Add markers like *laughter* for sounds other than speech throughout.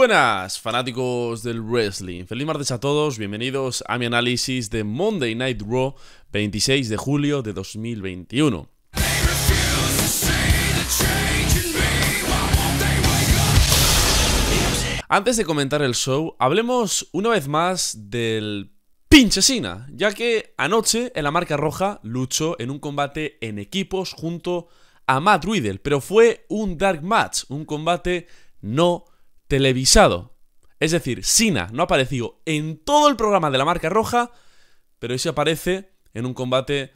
buenas, fanáticos del wrestling. Feliz martes a todos, bienvenidos a mi análisis de Monday Night Raw 26 de julio de 2021. Antes de comentar el show, hablemos una vez más del pinche Sina, ya que anoche en la marca roja luchó en un combate en equipos junto a Matt Riddle, pero fue un dark match, un combate no televisado. Es decir, Sina no ha aparecido en todo el programa de la marca roja, pero sí aparece en un combate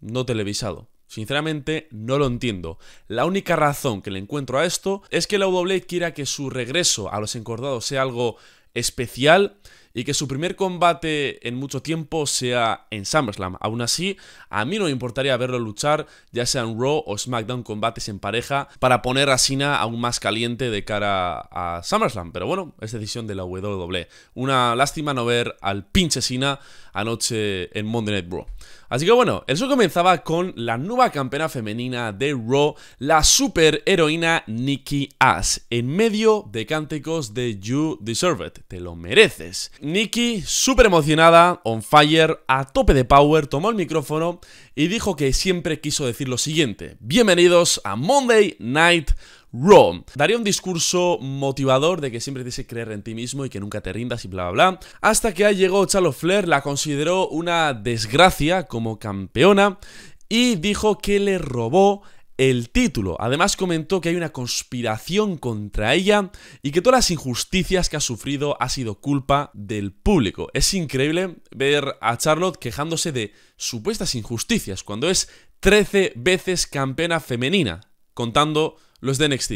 no televisado. Sinceramente, no lo entiendo. La única razón que le encuentro a esto es que la WWE quiera que su regreso a los encordados sea algo especial y que su primer combate en mucho tiempo sea en SummerSlam. Aún así, a mí no me importaría verlo luchar, ya sea en Raw o SmackDown combates en pareja, para poner a Cena aún más caliente de cara a SummerSlam. Pero bueno, es decisión de la WWE. Una lástima no ver al pinche Cena anoche en Monday Night Raw. Así que bueno, el show comenzaba con la nueva campeona femenina de Raw, la super heroína Nikki Ash, en medio de cánticos de You Deserve It, te lo mereces. Nikki, súper emocionada, on fire, a tope de power, tomó el micrófono y dijo que siempre quiso decir lo siguiente, bienvenidos a Monday Night Daría un discurso motivador de que siempre tienes que creer en ti mismo y que nunca te rindas y bla bla bla. Hasta que ahí llegó Charlotte Flair, la consideró una desgracia como campeona y dijo que le robó el título. Además comentó que hay una conspiración contra ella y que todas las injusticias que ha sufrido ha sido culpa del público. Es increíble ver a Charlotte quejándose de supuestas injusticias cuando es 13 veces campeona femenina, contando los de NXT.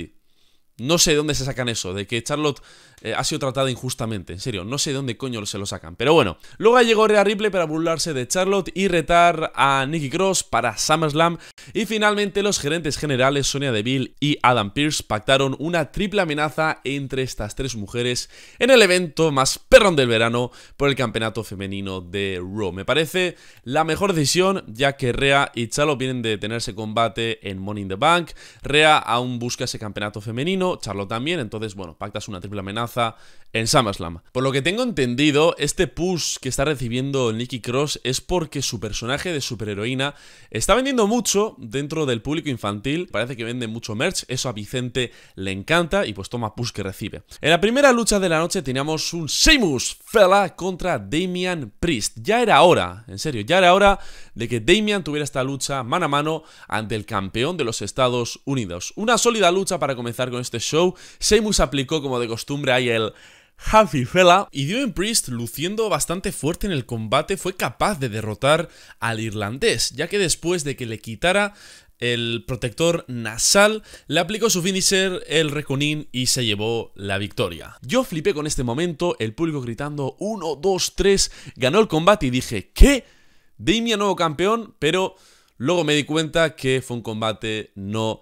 No sé dónde se sacan eso, de que Charlotte eh, ha sido tratada injustamente. En serio, no sé de dónde coño se lo sacan. Pero bueno, luego llegó Rea Ripley para burlarse de Charlotte y retar a Nikki Cross para SummerSlam. Y finalmente los gerentes generales Sonia Deville y Adam Pierce pactaron una triple amenaza entre estas tres mujeres en el evento más perrón del verano por el campeonato femenino de Raw. Me parece la mejor decisión ya que Rea y Charlotte vienen de tenerse combate en Money in the Bank. Rea aún busca ese campeonato femenino, Charlotte también, entonces bueno, pactas una triple amenaza en SummerSlam. Por lo que tengo entendido, este push que está recibiendo Nicky Cross es porque su personaje de superheroína está vendiendo mucho dentro del público infantil, parece que vende mucho merch, eso a Vicente le encanta y pues toma push que recibe. En la primera lucha de la noche teníamos un Seamus Fella contra Damian Priest. Ya era hora, en serio, ya era hora de que Damian tuviera esta lucha mano a mano ante el campeón de los Estados Unidos. Una sólida lucha para comenzar con este show. Seamus aplicó como de costumbre a el Happy Fella. Y en Priest, luciendo bastante fuerte en el combate, fue capaz de derrotar al irlandés, ya que después de que le quitara el protector nasal, le aplicó su finisher, el Reconin, y se llevó la victoria. Yo flipé con este momento, el público gritando 1, 2, 3, ganó el combate y dije, ¿qué? a nuevo campeón, pero luego me di cuenta que fue un combate no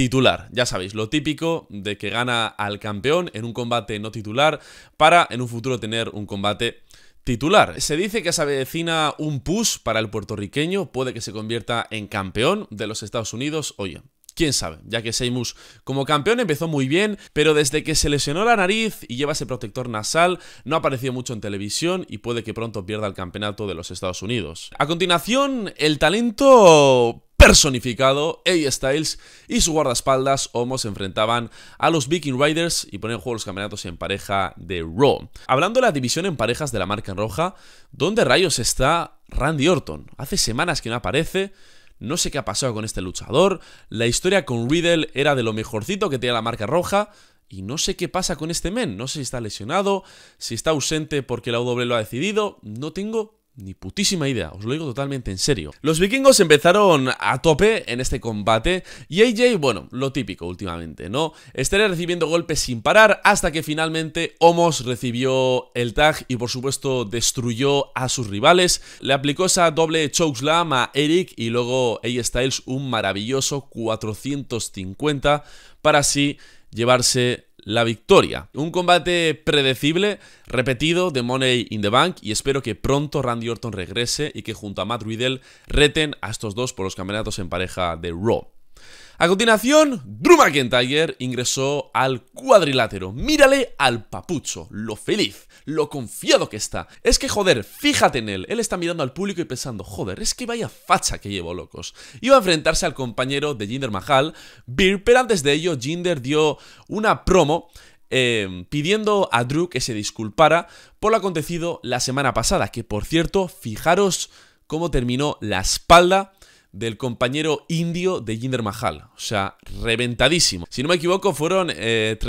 titular. Ya sabéis, lo típico de que gana al campeón en un combate no titular para en un futuro tener un combate titular. Se dice que se avecina un push para el puertorriqueño, puede que se convierta en campeón de los Estados Unidos. Oye, quién sabe, ya que Seymus como campeón empezó muy bien, pero desde que se lesionó la nariz y lleva ese protector nasal, no ha aparecido mucho en televisión y puede que pronto pierda el campeonato de los Estados Unidos. A continuación, el talento personificado, a Styles y su guardaespaldas Homo se enfrentaban a los Viking Riders y ponen juego los campeonatos en pareja de Raw. Hablando de la división en parejas de la marca roja, ¿dónde rayos está Randy Orton? Hace semanas que no aparece. No sé qué ha pasado con este luchador. La historia con Riddle era de lo mejorcito que tenía la marca roja. Y no sé qué pasa con este men. No sé si está lesionado, si está ausente porque la W lo ha decidido. No tengo ni putísima idea, os lo digo totalmente en serio. Los vikingos empezaron a tope en este combate y AJ, bueno, lo típico últimamente, ¿no? Estaría recibiendo golpes sin parar hasta que finalmente Homos recibió el tag y por supuesto destruyó a sus rivales, le aplicó esa doble chokeslam a Eric y luego AJ Styles un maravilloso 450 para así llevarse la victoria. Un combate predecible, repetido de Money in the Bank y espero que pronto Randy Orton regrese y que junto a Matt Riddle reten a estos dos por los campeonatos en pareja de Raw. A continuación, Drew McIntyre ingresó al cuadrilátero. Mírale al papucho, lo feliz, lo confiado que está. Es que, joder, fíjate en él. Él está mirando al público y pensando, joder, es que vaya facha que llevo, locos. Iba a enfrentarse al compañero de Jinder Mahal, Beer, pero antes de ello, Jinder dio una promo em, pidiendo a Drew que se disculpara por lo acontecido la semana pasada, que por cierto, fijaros cómo terminó la espalda del compañero indio de Jinder Mahal. O sea, reventadísimo. Si no me equivoco, fueron 32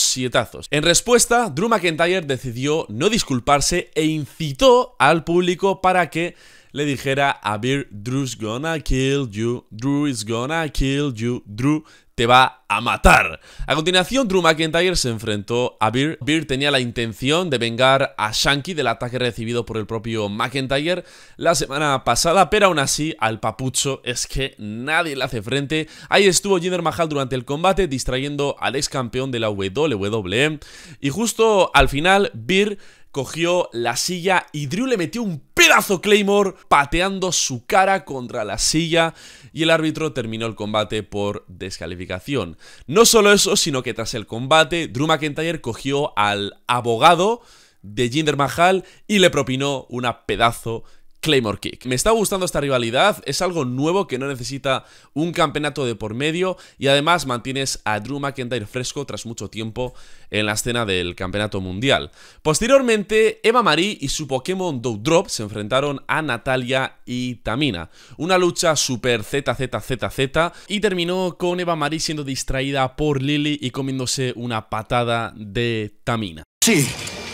eh, sietazos. En respuesta, Drew McIntyre decidió no disculparse e incitó al público para que le dijera a Beer, Drew's gonna kill you, Drew is gonna kill you, Drew te va a matar. A continuación, Drew McIntyre se enfrentó a Beer. Beer tenía la intención de vengar a Shanky del ataque recibido por el propio McIntyre la semana pasada, pero aún así al papucho es que nadie le hace frente. Ahí estuvo Jinder Mahal durante el combate distrayendo al ex campeón de la WWE y justo al final Beer cogió la silla y Drew le metió un pedazo Claymore pateando su cara contra la silla y el árbitro terminó el combate por descalificación. No solo eso, sino que tras el combate, Drew McIntyre cogió al abogado de Jinder Mahal y le propinó una pedazo Claymore Kick. Me está gustando esta rivalidad, es algo nuevo que no necesita un campeonato de por medio y además mantienes a Drew McIntyre fresco tras mucho tiempo en la escena del campeonato mundial. Posteriormente, Eva Marie y su Pokémon Drop se enfrentaron a Natalia y Tamina. Una lucha super ZZZZ y terminó con Eva Marie siendo distraída por Lily y comiéndose una patada de Tamina. Sí,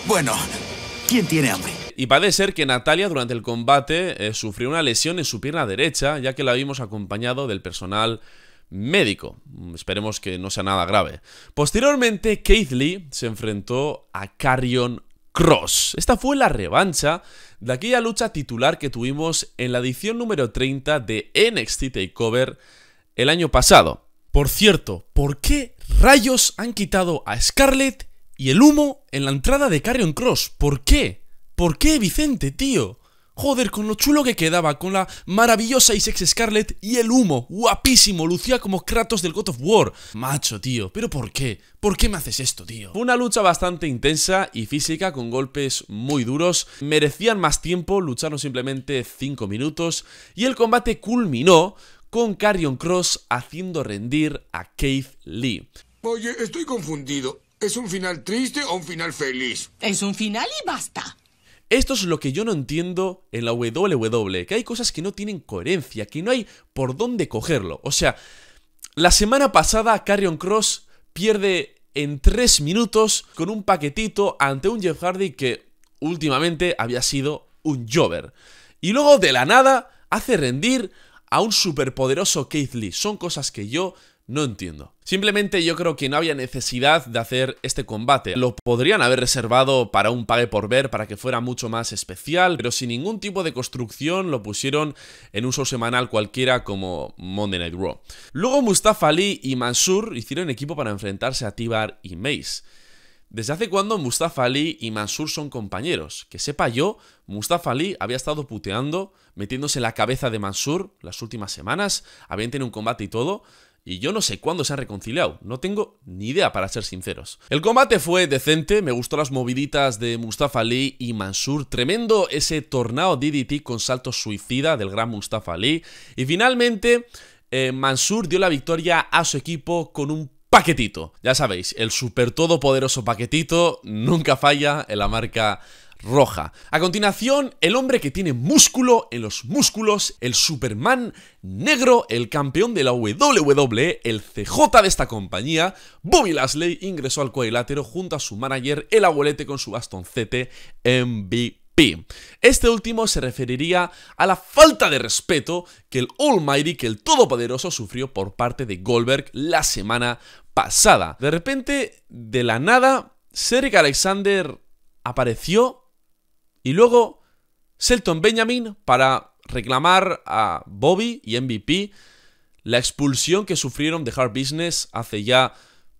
bueno, ¿quién tiene hambre? y parece ser que Natalia durante el combate eh, sufrió una lesión en su pierna derecha, ya que la vimos acompañado del personal médico. Mm, esperemos que no sea nada grave. Posteriormente, Keith Lee se enfrentó a Carrion Cross. Esta fue la revancha de aquella lucha titular que tuvimos en la edición número 30 de NXT Takeover el año pasado. Por cierto, ¿por qué rayos han quitado a Scarlett y el humo en la entrada de Carrion Cross? ¿Por qué? ¿Por qué, Vicente, tío? Joder, con lo chulo que quedaba, con la maravillosa y sexy y el humo, guapísimo, lucía como Kratos del God of War. Macho, tío, pero ¿por qué? ¿Por qué me haces esto, tío? Fue una lucha bastante intensa y física, con golpes muy duros, merecían más tiempo, lucharon simplemente 5 minutos y el combate culminó con Carrion Cross haciendo rendir a Keith Lee. Oye, estoy confundido. ¿Es un final triste o un final feliz? Es un final y basta. Esto es lo que yo no entiendo en la WWE, que hay cosas que no tienen coherencia, que no hay por dónde cogerlo. O sea, la semana pasada Carrion Cross pierde en 3 minutos con un paquetito ante un Jeff Hardy que últimamente había sido un Jover. Y luego de la nada hace rendir a un superpoderoso Keith Lee. Son cosas que yo no entiendo. Simplemente yo creo que no había necesidad de hacer este combate. Lo podrían haber reservado para un pague por ver, para que fuera mucho más especial, pero sin ningún tipo de construcción lo pusieron en un show semanal cualquiera como Monday Night Raw. Luego Mustafa Ali y Mansur hicieron equipo para enfrentarse a Tibar y Mace. ¿Desde hace cuándo Mustafa Ali y Mansur son compañeros? Que sepa yo, Mustafa Ali había estado puteando, metiéndose en la cabeza de Mansur las últimas semanas, habían tenido un combate y todo, y yo no sé cuándo se han reconciliado, no tengo ni idea para ser sinceros. El combate fue decente, me gustó las moviditas de Mustafa Ali y Mansur, tremendo ese tornado DDT con salto suicida del gran Mustafa Ali y finalmente eh, Mansur dio la victoria a su equipo con un paquetito. Ya sabéis, el super todopoderoso paquetito nunca falla en la marca roja. A continuación, el hombre que tiene músculo en los músculos, el Superman negro, el campeón de la WWE, el CJ de esta compañía, Bobby Lasley ingresó al cuadrilátero junto a su manager, el abuelete con su bastoncete MVP. Este último se referiría a la falta de respeto que el Almighty, que el Todopoderoso, sufrió por parte de Goldberg la semana pasada. De repente, de la nada, Cedric Alexander apareció y luego Selton Benjamin para reclamar a Bobby y MVP la expulsión que sufrieron de Hard Business hace ya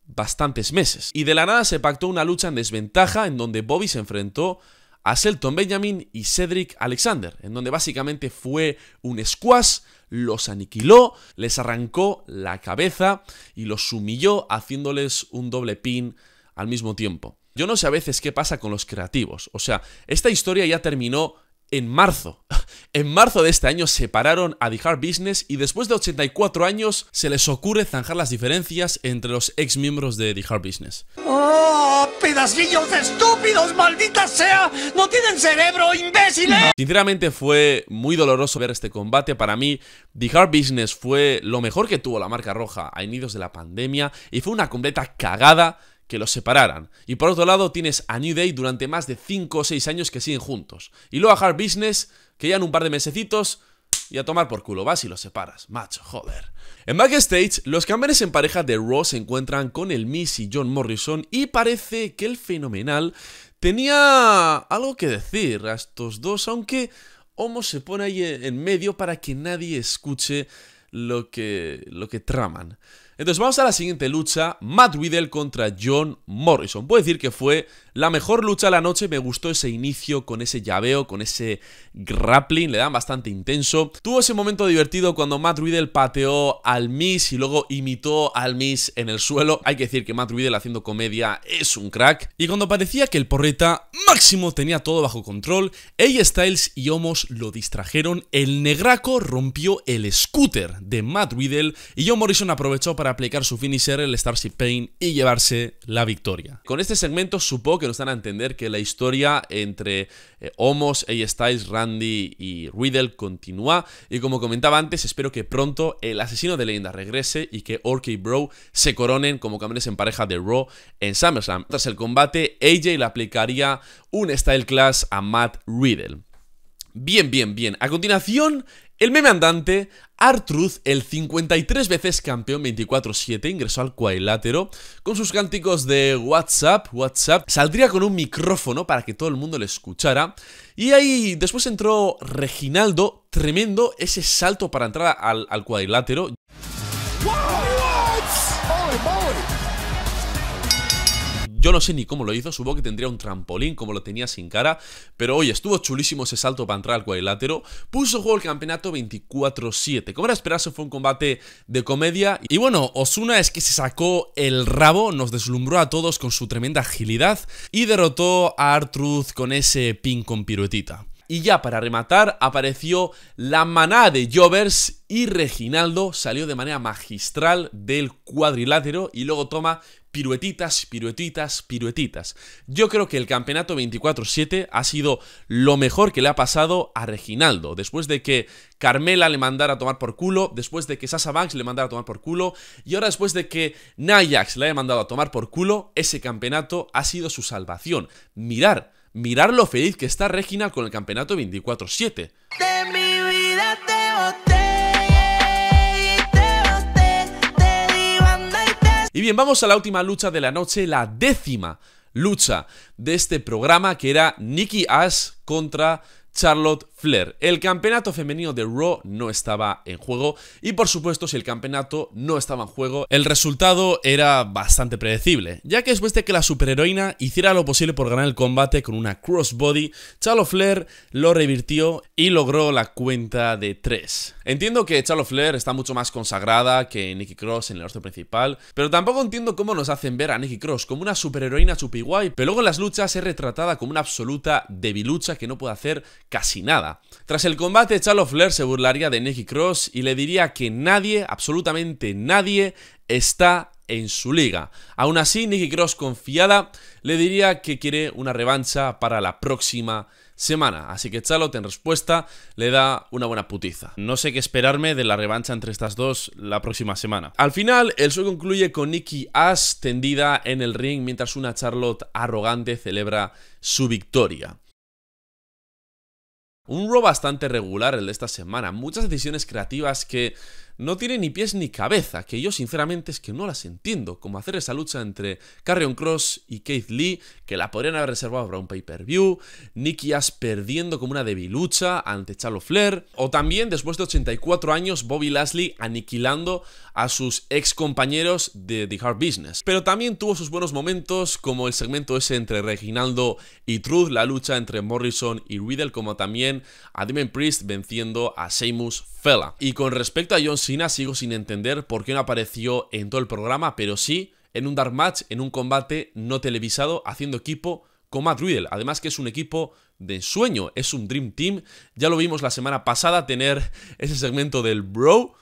bastantes meses. Y de la nada se pactó una lucha en desventaja en donde Bobby se enfrentó a Selton Benjamin y Cedric Alexander, en donde básicamente fue un squash, los aniquiló, les arrancó la cabeza y los humilló haciéndoles un doble pin al mismo tiempo. Yo no sé a veces qué pasa con los creativos. O sea, esta historia ya terminó en marzo. *laughs* En marzo de este año se pararon a The Hard Business y después de 84 años se les ocurre zanjar las diferencias entre los ex miembros de The Hard Business. ¡Oh, pedacillos estúpidos, maldita sea! ¡No tienen cerebro, imbéciles! Sinceramente fue muy doloroso ver este combate. Para mí, The Hard Business fue lo mejor que tuvo la marca roja a inicios de la pandemia y fue una completa cagada que los separaran. Y por otro lado tienes a New Day durante más de 5 o 6 años que siguen juntos. Y luego a Hard Business, que ya en un par de mesecitos y a tomar por culo vas y los separas, macho, joder. En backstage, los campeones en pareja de Raw se encuentran con el Miss y John Morrison y parece que el fenomenal tenía algo que decir a estos dos, aunque Homo se pone ahí en medio para que nadie escuche lo que, lo que traman. Entonces vamos a la siguiente lucha, Matt Riddle contra John Morrison. Puedo decir que fue la mejor lucha de la noche, me gustó ese inicio con ese llaveo, con ese grappling, le dan bastante intenso. Tuvo ese momento divertido cuando Matt Riddle pateó al Miss y luego imitó al Miss en el suelo. Hay que decir que Matt Riddle haciendo comedia es un crack. Y cuando parecía que el porreta máximo tenía todo bajo control, A. Styles y Homos lo distrajeron, el negraco rompió el scooter de Matt Riddle y John Morrison aprovechó para para aplicar su finisher, el Starship Pain, y llevarse la victoria. Con este segmento supongo que nos dan a entender que la historia entre eh, Homos, y Styles, Randy y Riddle continúa. Y como comentaba antes, espero que pronto el asesino de leyenda regrese y que Ork y Bro se coronen como campeones en pareja de Raw en SummerSlam. Tras el combate, AJ le aplicaría un Style Clash a Matt Riddle. Bien, bien, bien. A continuación, el meme andante, Artruth, el 53 veces campeón 24-7, ingresó al cuadrilátero con sus cánticos de WhatsApp, WhatsApp, saldría con un micrófono para que todo el mundo le escuchara. Y ahí después entró Reginaldo, tremendo ese salto para entrar al, al cuadrilátero. Yo no sé ni cómo lo hizo, supongo que tendría un trampolín como lo tenía sin cara, pero oye, estuvo chulísimo ese salto para entrar al cuadrilátero. Puso juego el campeonato 24-7. Como era esperarse, fue un combate de comedia. Y bueno, Osuna es que se sacó el rabo, nos deslumbró a todos con su tremenda agilidad y derrotó a Artruth con ese pin con piruetita. Y ya para rematar apareció la maná de Jovers y Reginaldo salió de manera magistral del cuadrilátero y luego toma piruetitas, piruetitas, piruetitas. Yo creo que el campeonato 24-7 ha sido lo mejor que le ha pasado a Reginaldo, después de que Carmela le mandara a tomar por culo, después de que Sasha Banks le mandara a tomar por culo, y ahora después de que Nayax le haya mandado a tomar por culo, ese campeonato ha sido su salvación. Mirar, mirar lo feliz que está Reginald con el campeonato 24-7. De mi vida te Y bien, vamos a la última lucha de la noche, la décima lucha de este programa, que era Nikki Ash contra Charlotte el campeonato femenino de Raw no estaba en juego y por supuesto si el campeonato no estaba en juego, el resultado era bastante predecible, ya que después de que la superheroína hiciera lo posible por ganar el combate con una crossbody, Charlotte Flair lo revirtió y logró la cuenta de 3. Entiendo que Charlotte Flair está mucho más consagrada que Nikki Cross en el orto principal, pero tampoco entiendo cómo nos hacen ver a Nikki Cross como una superheroína guay pero luego en las luchas es retratada como una absoluta debilucha que no puede hacer casi nada. Tras el combate, Charlotte Flair se burlaría de Nicky Cross y le diría que nadie, absolutamente nadie, está en su liga. Aún así, Nicky Cross, confiada, le diría que quiere una revancha para la próxima semana. Así que Charlotte, en respuesta, le da una buena putiza. No sé qué esperarme de la revancha entre estas dos la próxima semana. Al final, el show concluye con Nikki Ash tendida en el ring mientras una Charlotte arrogante celebra su victoria. Un robo bastante regular el de esta semana. Muchas decisiones creativas que no tiene ni pies ni cabeza, que yo sinceramente es que no las entiendo, como hacer esa lucha entre Carrion Cross y Keith Lee, que la podrían haber reservado para un pay-per-view, Nikki Ash perdiendo como una debilucha ante Chalo Flair, o también después de 84 años Bobby Lashley aniquilando a sus ex compañeros de The Hard Business. Pero también tuvo sus buenos momentos, como el segmento ese entre Reginaldo y Truth, la lucha entre Morrison y Riddle, como también a Demon Priest venciendo a Seamus Fella. Y con respecto a Johnson sigo sin entender por qué no apareció en todo el programa, pero sí en un Dark Match, en un combate no televisado, haciendo equipo con Matt Además que es un equipo de sueño, es un Dream Team. Ya lo vimos la semana pasada tener *laughs* ese segmento del Bro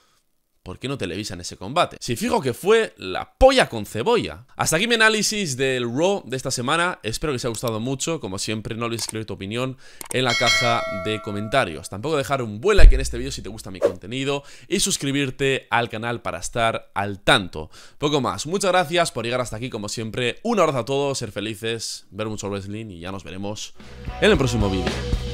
¿por qué no televisan ese combate? Si fijo que fue la polla con cebolla. Hasta aquí mi análisis del Raw de esta semana. Espero que os haya gustado mucho. Como siempre, no olvides escribir tu opinión en la caja de comentarios. Tampoco dejar un buen like en este vídeo si te gusta mi contenido y suscribirte al canal para estar al tanto. Poco más. Muchas gracias por llegar hasta aquí, como siempre. Un abrazo a todos, ser felices, ver mucho wrestling y ya nos veremos en el próximo vídeo.